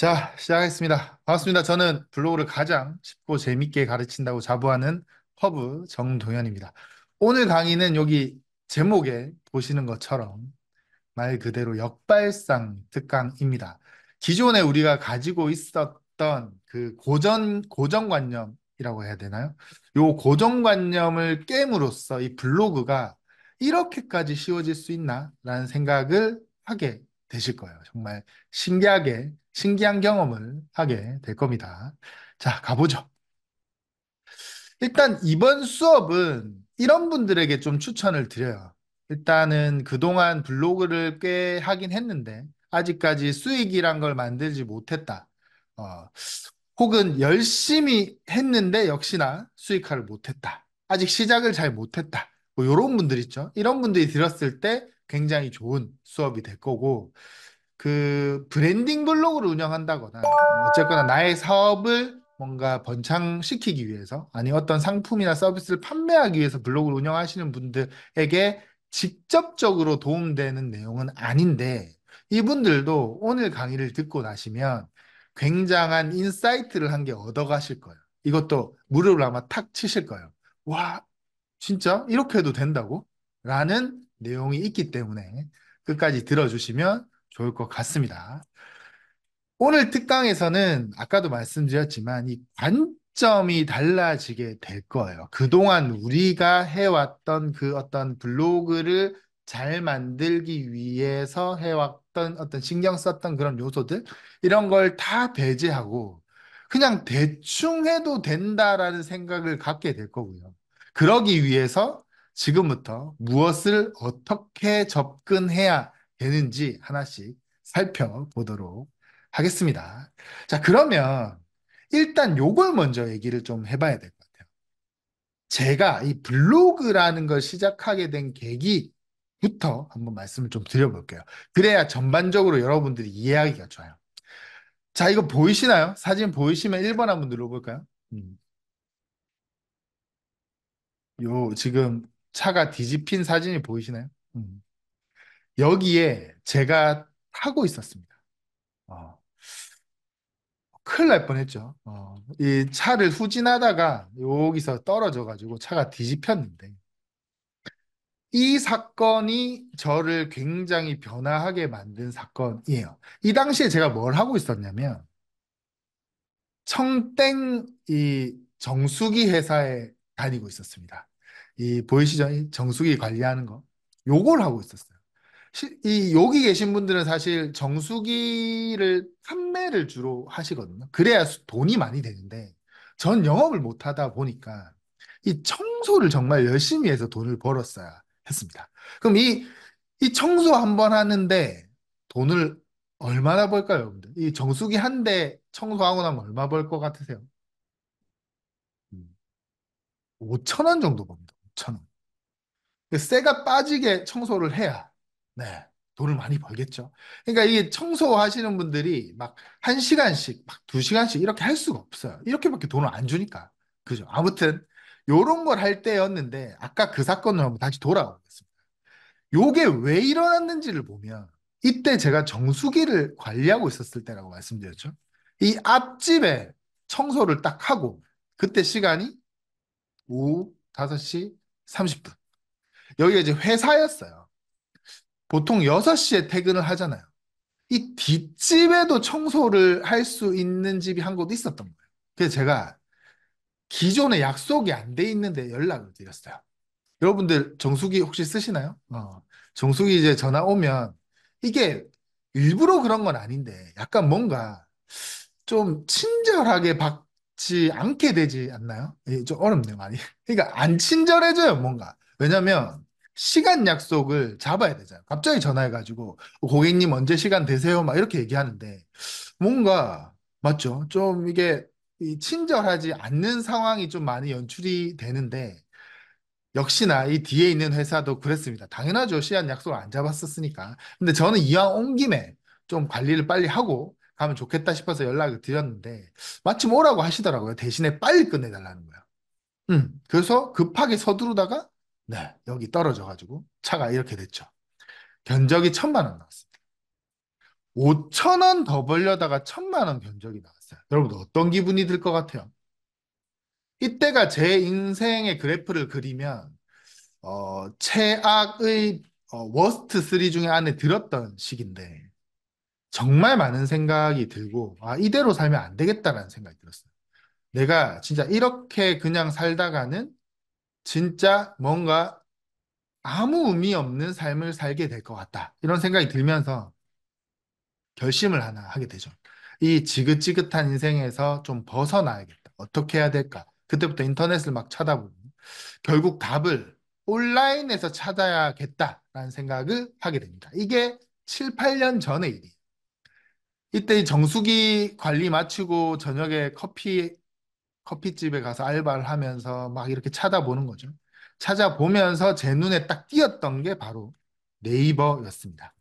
자, 시작하겠습니다. 반갑습니다. 저는 블로그를 가장 쉽고 재밌게 가르친다고 자부하는 허브 정동현입니다. 오늘 강의는 여기 제목에 보시는 것처럼 말 그대로 역발상 특강입니다. 기존에 우리가 가지고 있었던 그 고전, 고정관념이라고 해야 되나요? 요 고정관념을 깨물로써 이 블로그가 이렇게까지 쉬워질 수 있나? 라는 생각을 하게 되실 거예요. 정말 신기하게 신기한 경험을 하게 될 겁니다. 자, 가보죠. 일단 이번 수업은 이런 분들에게 좀 추천을 드려요. 일단은 그동안 블로그를 꽤 하긴 했는데 아직까지 수익이란 걸 만들지 못했다. 어, 혹은 열심히 했는데 역시나 수익화를 못했다. 아직 시작을 잘 못했다. 뭐 이런 분들 있죠. 이런 분들이 들었을 때 굉장히 좋은 수업이 될 거고 그 브랜딩 블로그를 운영한다거나 뭐 어쨌거나 나의 사업을 뭔가 번창시키기 위해서 아니 어떤 상품이나 서비스를 판매하기 위해서 블로그를 운영하시는 분들에게 직접적으로 도움되는 내용은 아닌데 이분들도 오늘 강의를 듣고 나시면 굉장한 인사이트를 한 게 얻어가실 거예요. 이것도 무료로 아마 탁 치실 거예요. 와, 진짜? 이렇게 해도 된다고? 라는 내용이 있기 때문에 끝까지 들어주시면 좋을 것 같습니다. 오늘 특강에서는 아까도 말씀드렸지만 이 관점이 달라지게 될 거예요. 그동안 우리가 해왔던 그 어떤 블로그를 잘 만들기 위해서 해왔던 어떤 신경 썼던 그런 요소들 이런 걸 다 배제하고 그냥 대충 해도 된다라는 생각을 갖게 될 거고요. 그러기 위해서 지금부터 무엇을 어떻게 접근해야 되는지 하나씩 살펴보도록 하겠습니다. 자, 그러면 일단 요걸 먼저 얘기를 좀 해봐야 될 것 같아요. 제가 이 블로그라는 걸 시작하게 된 계기부터 한번 말씀을 좀 드려볼게요. 그래야 전반적으로 여러분들이 이해하기가 좋아요. 자, 이거 보이시나요? 사진 보이시면 1번 한번 눌러볼까요? 음. 요, 지금 차가 뒤집힌 사진이 보이시나요? 음. 여기에 제가 타고 있었습니다. 어, 큰일 날 뻔했죠. 어, 이 차를 후진하다가 여기서 떨어져가지고 차가 뒤집혔는데 이 사건이 저를 굉장히 변화하게 만든 사건이에요. 이 당시에 제가 뭘 하고 있었냐면 청땡 이 정수기 회사에 다니고 있었습니다. 이 보이시죠? 정수기 관리하는 거. 요걸 하고 있었어요. 이 여기 계신 분들은 사실 정수기를 판매를 주로 하시거든요. 그래야 돈이 많이 되는데 전 영업을 못 하다 보니까 이 청소를 정말 열심히 해서 돈을 벌었어야 했습니다. 그럼 이, 이 청소 한 번 하는데 돈을 얼마나 벌까요, 여러분들? 이 정수기 한 대 청소하고 나면 얼마 벌 것 같으세요? 5천 음, 원 정도 봅니다. 5천 원. 쇠가 빠지게 청소를 해야 네. 돈을 많이 벌겠죠. 그러니까 이 청소하시는 분들이 막 한시간씩 막 두시간씩 이렇게 할 수가 없어요. 이렇게밖에 돈을 안 주니까. 그죠. 아무튼 요런 걸 할 때였는데 아까 그 사건으로 한번 다시 돌아오겠습니다. 요게 왜 일어났는지를 보면 이때 제가 정수기를 관리하고 있었을 때라고 말씀드렸죠. 이 앞집에 청소를 딱 하고 그때 시간이 오후 5시 30분. 여기가 이제 회사였어요. 보통 6시에 퇴근을 하잖아요. 이 뒷집에도 청소를 할 수 있는 집이 한 곳 있었던 거예요. 그래서 제가 기존에 약속이 안 돼 있는데 연락을 드렸어요. 여러분들 정수기 혹시 쓰시나요? 어. 정수기 이제 전화 오면 이게 일부러 그런 건 아닌데 약간 뭔가 좀 친절하게 받지 않게 되지 않나요? 예, 좀 어렵네요, 많이. 그러니까 안 친절해져요, 뭔가. 왜냐면 시간 약속을 잡아야 되잖아요. 갑자기 전화해가지고 고객님 언제 시간 되세요? 막 이렇게 얘기하는데 뭔가 맞죠? 좀 이게 친절하지 않는 상황이 좀 많이 연출이 되는데 역시나 이 뒤에 있는 회사도 그랬습니다. 당연하죠. 시간 약속을 안 잡았었으니까. 근데 저는 이왕 온 김에 좀 관리를 빨리 하고 가면 좋겠다 싶어서 연락을 드렸는데 마침 오라고 하시더라고요. 대신에 빨리 끝내달라는 거야. 음, 그래서 급하게 서두르다가 네, 여기 떨어져가지고 차가 이렇게 됐죠. 견적이 천만 원 나왔습니다. 5천 원 더 벌려다가 천만 원 견적이 나왔어요. 여러분 어떤 기분이 들 것 같아요? 이때가 제 인생의 그래프를 그리면 어, 최악의 어, 워스트 3 중에 안에 들었던 시기인데 정말 많은 생각이 들고 아 이대로 살면 안 되겠다라는 생각이 들었어요. 내가 진짜 이렇게 그냥 살다가는 진짜 뭔가 아무 의미 없는 삶을 살게 될 것 같다. 이런 생각이 들면서 결심을 하나 하게 되죠. 이 지긋지긋한 인생에서 좀 벗어나야겠다. 어떻게 해야 될까? 그때부터 인터넷을 막 찾아보고 결국 답을 온라인에서 찾아야겠다라는 생각을 하게 됩니다. 이게 7, 8년 전의 일이에요. 이때 정수기 관리 마치고 저녁에 커피 커피집에 가서 알바를 하면서 막 이렇게 찾아보는 거죠. 찾아보면서 제 눈에 딱 띄었던 게 바로 네이버였습니다.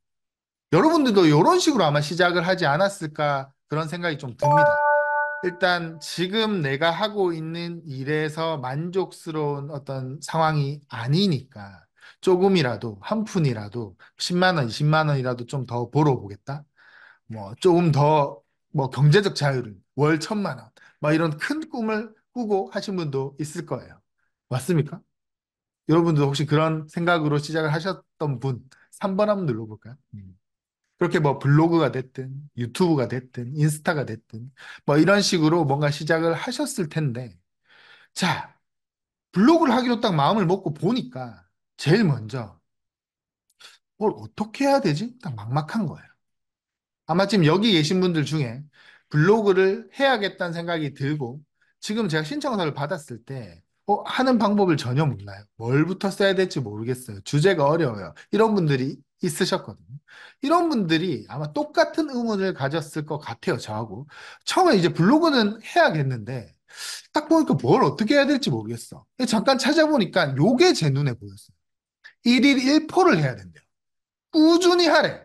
여러분들도 이런 식으로 아마 시작을 하지 않았을까 그런 생각이 좀 듭니다. 일단 지금 내가 하고 있는 일에서 만족스러운 어떤 상황이 아니니까 조금이라도 한 푼이라도 10만 원, 20만 원이라도 좀 더 벌어보겠다. 뭐 조금 더 뭐 경제적 자유를 월 천만 원, 막 이런 큰 꿈을 꾸고 하신 분도 있을 거예요. 맞습니까? 여러분도 혹시 그런 생각으로 시작을 하셨던 분 3번 한번 눌러볼까요? 음. 그렇게 뭐 블로그가 됐든 유튜브가 됐든 인스타가 됐든 뭐 이런 식으로 뭔가 시작을 하셨을 텐데 자 블로그를 하기로 딱 마음을 먹고 보니까 제일 먼저 뭘 어떻게 해야 되지? 딱 막막한 거예요. 아마 지금 여기 계신 분들 중에 블로그를 해야겠다는 생각이 들고 지금 제가 신청서를 받았을 때 어, 하는 방법을 전혀 몰라요. 뭘부터 써야 될지 모르겠어요. 주제가 어려워요. 이런 분들이 있으셨거든요. 이런 분들이 아마 똑같은 의문을 가졌을 것 같아요. 저하고. 처음에 이제 블로그는 해야겠는데 딱 보니까 뭘 어떻게 해야 될지 모르겠어. 잠깐 찾아보니까 요게 제 눈에 보였어요. 1일 1포를 해야 된대요. 꾸준히 하래.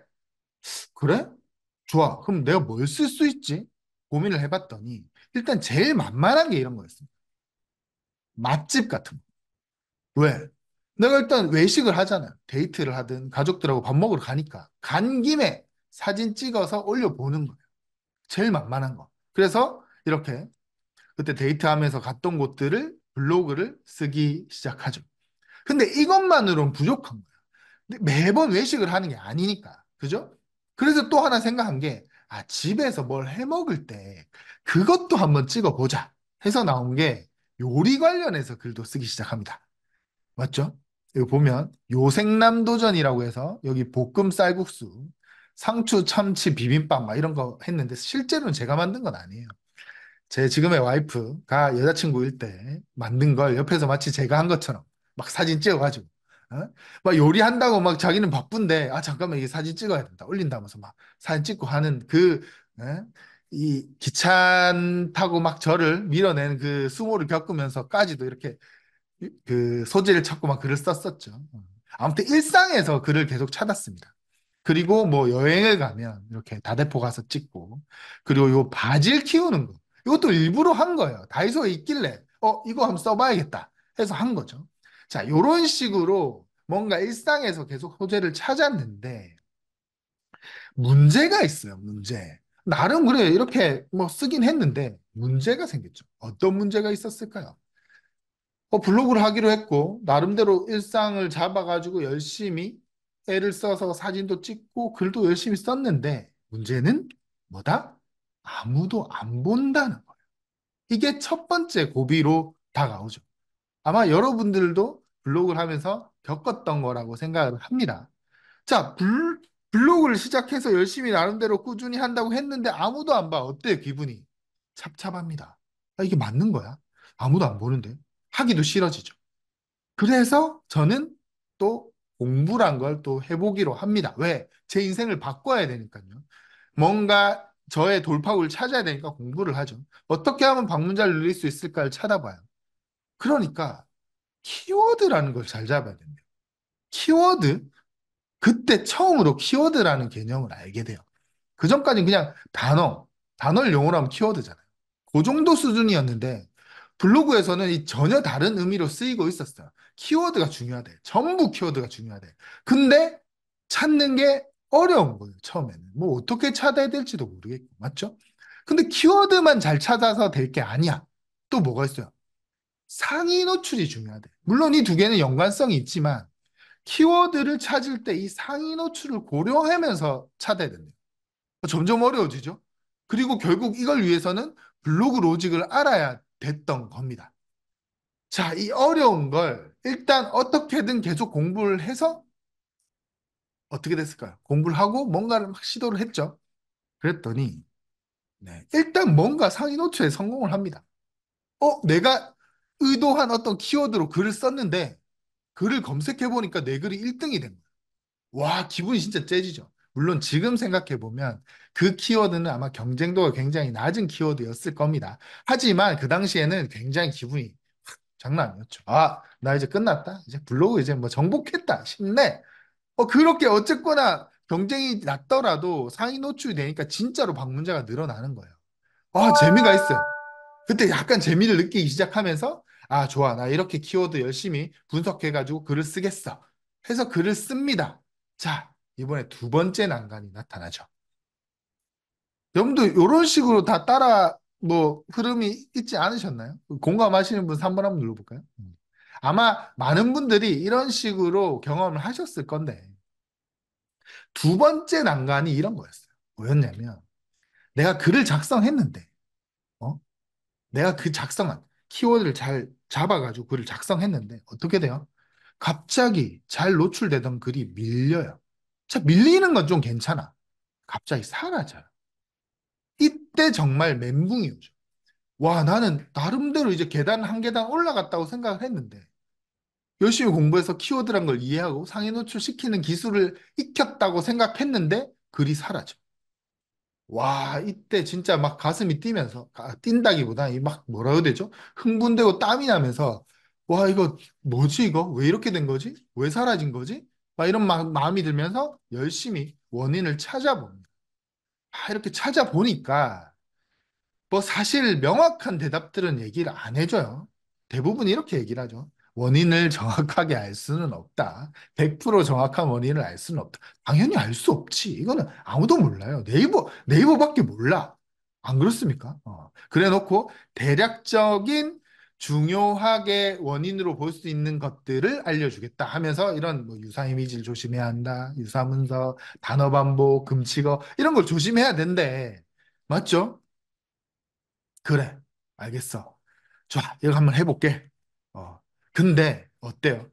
그래? 좋아. 그럼 내가 뭘 쓸 수 있지? 고민을 해봤더니 일단 제일 만만한 게 이런 거였습니다. 맛집 같은 거. 왜? 내가 일단 외식을 하잖아요. 데이트를 하든 가족들하고 밥 먹으러 가니까 간 김에 사진 찍어서 올려보는 거예요. 제일 만만한 거. 그래서 이렇게 그때 데이트하면서 갔던 곳들을 블로그를 쓰기 시작하죠. 근데 이것만으로는 부족한 거예요. 매번 외식을 하는 게 아니니까. 그죠? 그래서 또 하나 생각한 게 아, 집에서 뭘 해 먹을 때 그것도 한번 찍어 보자 해서 나온 게 요리 관련해서 글도 쓰기 시작합니다. 맞죠? 여기 보면 요생남 도전이라고 해서 여기 볶음 쌀국수, 상추 참치 비빔밥 막 이런 거 했는데 실제로는 제가 만든 건 아니에요. 제 지금의 와이프가 여자친구일 때 만든 걸 옆에서 마치 제가 한 것처럼 막 사진 찍어가지고 어? 막 요리한다고 막 자기는 바쁜데 아 잠깐만 이게 사진 찍어야 된다 올린다면서 막 사진 찍고 하는 그 어? 이 귀찮다고 막 저를 밀어낸그 수모를 겪으면서까지도 이렇게 그 소재를 찾고 막 글을 썼었죠. 아무튼 일상에서 글을 계속 찾았습니다. 그리고 뭐 여행을 가면 이렇게 다대포 가서 찍고 그리고 요 바질 키우는 거 이것도 일부러 한 거예요. 다이소에 있길래 어 이거 한번 써봐야겠다 해서 한 거죠. 자, 요런 식으로 뭔가 일상에서 계속 소재를 찾았는데 문제가 있어요, 문제. 나름 그래 이렇게 뭐 쓰긴 했는데 문제가 생겼죠. 어떤 문제가 있었을까요? 어, 블로그를 하기로 했고 나름대로 일상을 잡아가지고 열심히 애를 써서 사진도 찍고 글도 열심히 썼는데 문제는 뭐다? 아무도 안 본다는 거예요. 이게 첫 번째 고비로 다가오죠. 아마 여러분들도 블로그를 하면서 겪었던 거라고 생각을 합니다. 자, 불, 블로그를 시작해서 열심히 나름대로 꾸준히 한다고 했는데 아무도 안 봐. 어때요, 기분이? 찹찹합니다. 아, 이게 맞는 거야? 아무도 안 보는데. 하기도 싫어지죠. 그래서 저는 또 공부란 걸 또 해보기로 합니다. 왜? 제 인생을 바꿔야 되니까요. 뭔가 저의 돌파구를 찾아야 되니까 공부를 하죠. 어떻게 하면 방문자를 늘릴 수 있을까를 찾아봐요. 그러니까 키워드라는 걸 잘 잡아야 됩니요 키워드? 그때 처음으로 키워드라는 개념을 알게 돼요. 그 전까지는 그냥 단어, 단어를 용어로 하면 키워드잖아요. 그 정도 수준이었는데 블로그에서는 전혀 다른 의미로 쓰이고 있었어요. 키워드가 중요하대. 전부 키워드가 중요하대. 근데 찾는 게 어려운 거예요, 처음에는. 뭐 어떻게 찾아야 될지도 모르겠고, 맞죠? 근데 키워드만 잘 찾아서 될 게 아니야. 또 뭐가 있어요? 상위 노출이 중요하대. 물론 이 두 개는 연관성이 있지만 키워드를 찾을 때 이 상위 노출을 고려하면서 찾아야 된대요. 점점 어려워지죠. 그리고 결국 이걸 위해서는 블로그 로직을 알아야 됐던 겁니다. 자, 이 어려운 걸 일단 어떻게든 계속 공부를 해서 어떻게 됐을까요? 공부를 하고 뭔가를 막 시도를 했죠. 그랬더니 네, 일단 뭔가 상위 노출에 성공을 합니다. 어, 내가 의도한 어떤 키워드로 글을 썼는데 글을 검색해 보니까 내 글이 1등이 된 거야. 와 기분이 진짜 째지죠. 물론 지금 생각해 보면 그 키워드는 아마 경쟁도가 굉장히 낮은 키워드였을 겁니다. 하지만 그 당시에는 굉장히 기분이 장난 아니었죠. 아, 나 이제 끝났다. 이제 블로그 이제 뭐 정복했다. 쉽네. 어, 그렇게 어쨌거나 경쟁이 낮더라도 상위 노출이 되니까 진짜로 방문자가 늘어나는 거예요. 아, 재미가 있어요. 그때 약간 재미를 느끼기 시작하면서 아 좋아 나 이렇게 키워드 열심히 분석해가지고 글을 쓰겠어 해서 글을 씁니다. 자 이번에 두 번째 난간이 나타나죠. 여러분도 이런 식으로 다 따라 뭐 흐름이 있지 않으셨나요? 공감하시는 분 3번 한번 눌러볼까요? 음. 아마 많은 분들이 이런 식으로 경험을 하셨을 건데 두 번째 난간이 이런 거였어요. 뭐였냐면 내가 글을 작성했는데 어? 내가 그 작성한 키워드를 잘 잡아가지고 글을 작성했는데 어떻게 돼요? 갑자기 잘 노출되던 글이 밀려요. 자, 밀리는 건 좀 괜찮아. 갑자기 사라져요. 이때 정말 멘붕이 오죠. 와, 나는 나름대로 이제 계단 한 계단 올라갔다고 생각을 했는데 열심히 공부해서 키워드란 걸 이해하고 상위 노출시키는 기술을 익혔다고 생각했는데 글이 사라져. 와, 이때 진짜 막 가슴이 뛰면서, 뛴다기보다 막 뭐라고 해야 되죠? 흥분되고 땀이 나면서, 와, 이거 뭐지, 이거? 왜 이렇게 된 거지? 왜 사라진 거지? 막 이런 마, 마음이 들면서 열심히 원인을 찾아봅니다. 아, 이렇게 찾아보니까, 뭐 사실 명확한 대답들은 얘기를 안 해줘요. 대부분 이렇게 얘기를 하죠. 원인을 정확하게 알 수는 없다. 100% 정확한 원인을 알 수는 없다. 당연히 알 수 없지. 이거는 아무도 몰라요. 네이버, 네이버밖에 몰라. 안 그렇습니까? 어. 그래 놓고 대략적인 중요하게 원인으로 볼 수 있는 것들을 알려주겠다 하면서 이런 뭐 유사 이미지를 조심해야 한다, 유사 문서, 단어 반복, 금치어 이런 걸 조심해야 된대. 맞죠? 그래, 알겠어. 좋아, 이거 한번 해볼게. 근데 어때요?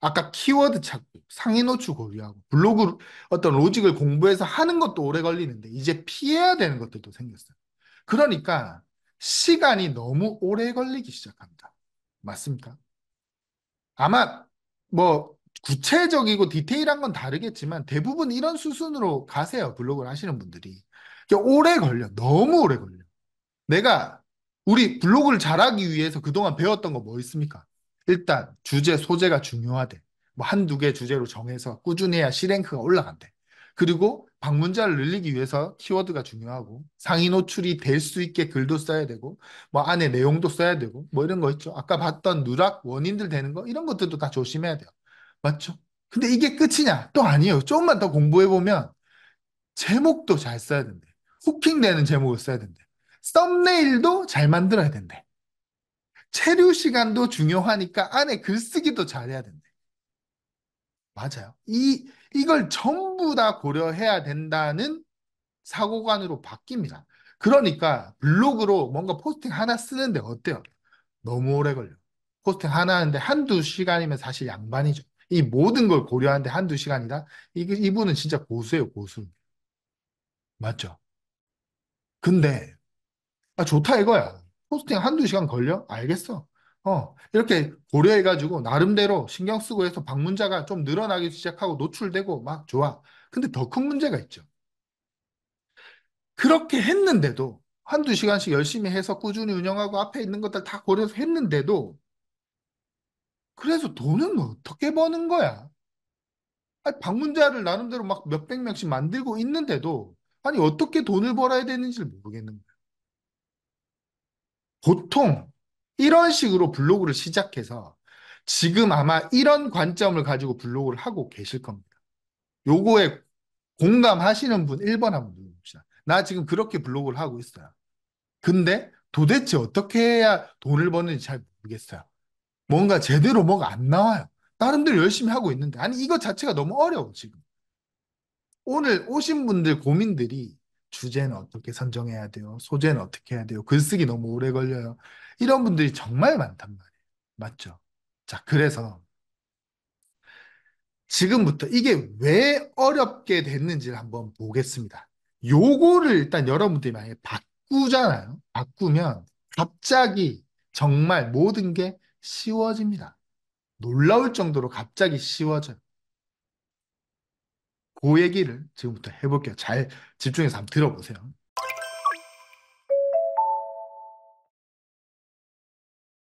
아까 키워드 찾고 상인호출 고려하고 블로그 어떤 로직을 공부해서 하는 것도 오래 걸리는데 이제 피해야 되는 것들도 생겼어요. 그러니까 시간이 너무 오래 걸리기 시작합니다. 맞습니까? 아마 뭐 구체적이고 디테일한 건 다르겠지만 대부분 이런 수순으로 가세요. 블로그를 하시는 분들이. 그러니까 오래 걸려. 너무 오래 걸려. 내가 우리 블로그를 잘하기 위해서 그동안 배웠던 거 뭐 있습니까? 일단 주제, 소재가 중요하대. 뭐 한두 개 주제로 정해서 꾸준히 해야 실행크가 올라간대. 그리고 방문자를 늘리기 위해서 키워드가 중요하고 상위 노출이 될 수 있게 글도 써야 되고 뭐 안에 내용도 써야 되고 뭐 이런 거 있죠. 아까 봤던 누락 원인들 되는 거 이런 것들도 다 조심해야 돼요. 맞죠? 근데 이게 끝이냐? 또 아니에요. 조금만 더 공부해 보면 제목도 잘 써야 된대. 후킹되는 제목을 써야 된대. 썸네일도 잘 만들어야 된대. 체류 시간도 중요하니까 안에 글쓰기도 잘해야 된대. 맞아요. 이, 이걸 전부 다 고려해야 된다는 사고관으로 바뀝니다. 그러니까 블로그로 뭔가 포스팅 하나 쓰는데 어때요? 너무 오래 걸려. 포스팅 하나 하는데 한두 시간이면 사실 양반이죠. 이 모든 걸 고려하는데 한두 시간이다? 이, 이분은 진짜 고수예요, 고수. 맞죠? 근데, 아, 좋다 이거야. 포스팅 한두 시간 걸려? 알겠어. 어, 이렇게 고려해가지고 나름대로 신경 쓰고 해서 방문자가 좀 늘어나기 시작하고 노출되고 막 좋아. 근데 더 큰 문제가 있죠. 그렇게 했는데도 한두 시간씩 열심히 해서 꾸준히 운영하고 앞에 있는 것들 다 고려해서 했는데도 그래서 돈은 뭐 어떻게 버는 거야? 아니, 방문자를 나름대로 막 몇백 명씩 만들고 있는데도 아니 어떻게 돈을 벌어야 되는지를 모르겠는 거야. 보통 이런 식으로 블로그를 시작해서 지금 아마 이런 관점을 가지고 블로그를 하고 계실 겁니다. 요거에 공감하시는 분 1번 한번 눌러봅시다. 나 지금 그렇게 블로그를 하고 있어요. 근데 도대체 어떻게 해야 돈을 버는지 잘 모르겠어요. 뭔가 제대로 뭐가 안 나와요. 다른대로 열심히 하고 있는데 아니 이거 자체가 너무 어려워 지금. 오늘 오신 분들 고민들이 주제는 어떻게 선정해야 돼요? 소재는 어떻게 해야 돼요? 글쓰기 너무 오래 걸려요. 이런 분들이 정말 많단 말이에요. 맞죠? 자, 그래서 지금부터 이게 왜 어렵게 됐는지를 한번 보겠습니다. 요거를 일단 여러분들이 만약에 바꾸잖아요. 바꾸면 갑자기 정말 모든 게 쉬워집니다. 놀라울 정도로 갑자기 쉬워져요. 그 얘기를 지금부터 해볼게요. 잘 집중해서 한번 들어보세요.